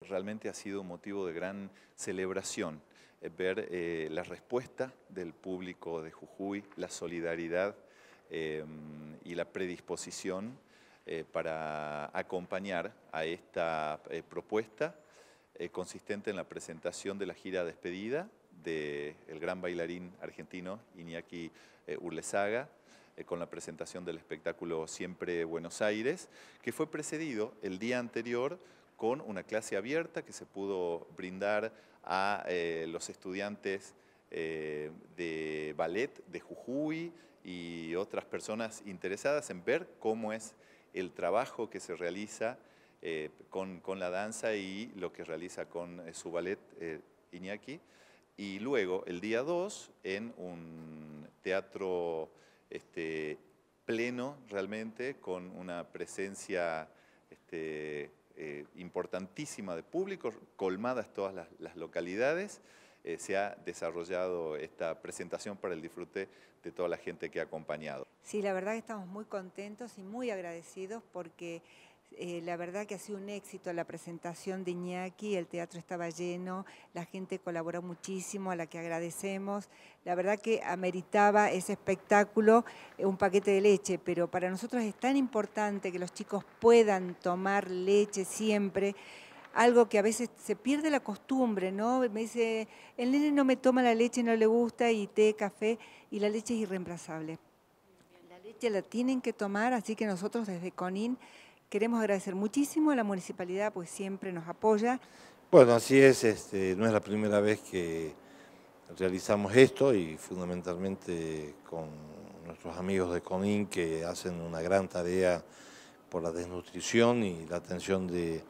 Realmente ha sido motivo de gran celebración eh, ver eh, la respuesta del público de Jujuy, la solidaridad em, y la predisposición eh, para acompañar a esta propuesta consistente en la presentación de la gira despedida del gran bailarín argentino Iñaki Urlesaga con la presentación del espectáculo Siempre Buenos Aires, que fue precedido el día anterior con una clase abierta que se pudo brindar a eh, los estudiantes eh, de ballet de Jujuy y otras personas interesadas en ver cómo es el trabajo que se realiza eh, con, la danza y lo que realiza con su ballet Iñaki. Y luego, el día 2, en un teatro este, pleno realmente, con una presencia este, eh, importantísima de público, colmadas todas las, localidades. Eh, se ha desarrollado esta presentación para el disfrute de toda la gente que ha acompañado. Sí, la verdad que estamos muy contentos y muy agradecidos porque eh, la verdad que ha sido un éxito la presentación de Iñaki, el teatro estaba lleno, la gente colaboró muchísimo, a la que agradecemos. La verdad que ameritaba ese espectáculo eh, un paquete de leche, pero para nosotros es tan importante que los chicos puedan tomar leche siempre algo que a veces se pierde la costumbre, ¿no? Me dice, el nene no me toma la leche, no le gusta, y té, café, y la leche es irreemplazable. La leche la tienen que tomar, así que nosotros desde Conin Queremos agradecer muchísimo a la municipalidad, pues siempre nos apoya. Bueno, así es, este, no es la primera vez que realizamos esto y fundamentalmente con nuestros amigos de CONIN que hacen una gran tarea por la desnutrición y la atención de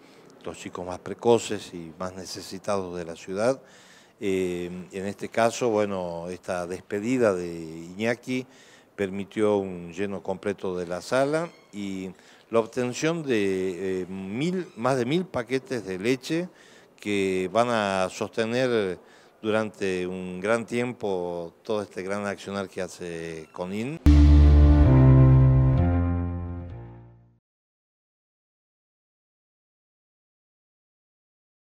los chicos más precoces y más necesitados de la ciudad. Eh, en este caso, bueno, esta despedida de Iñaki permitió un lleno completo de la sala y la obtención de eh, más de mil paquetes de leche que van a sostener durante un gran tiempo todo este gran accionar que hace CONIN.